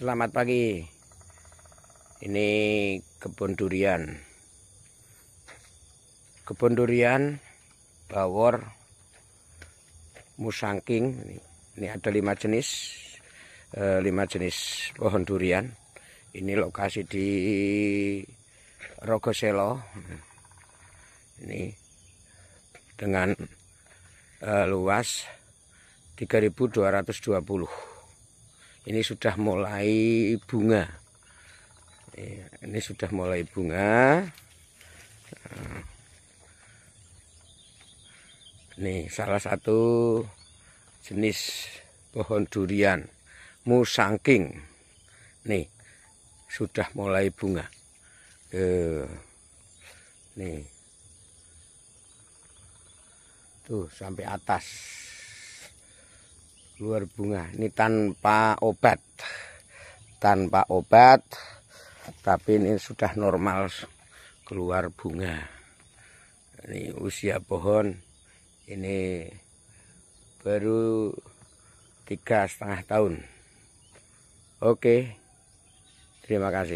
Selamat pagi. Ini kebun durian. Kebun durian Bawor Musangking. Ini ada lima jenis, eh, lima jenis pohon durian. Ini lokasi di Rogoselo. Ini dengan eh, luas 3220 ini sudah mulai bunga iya, ini sudah mulai bunga nah, nih salah satu jenis pohon durian musangking nih sudah mulai bunga eh, nih tuh sampai atas luar bunga ini tanpa obat tanpa obat tapi ini sudah normal keluar bunga ini usia pohon ini baru tiga setengah tahun oke terima kasih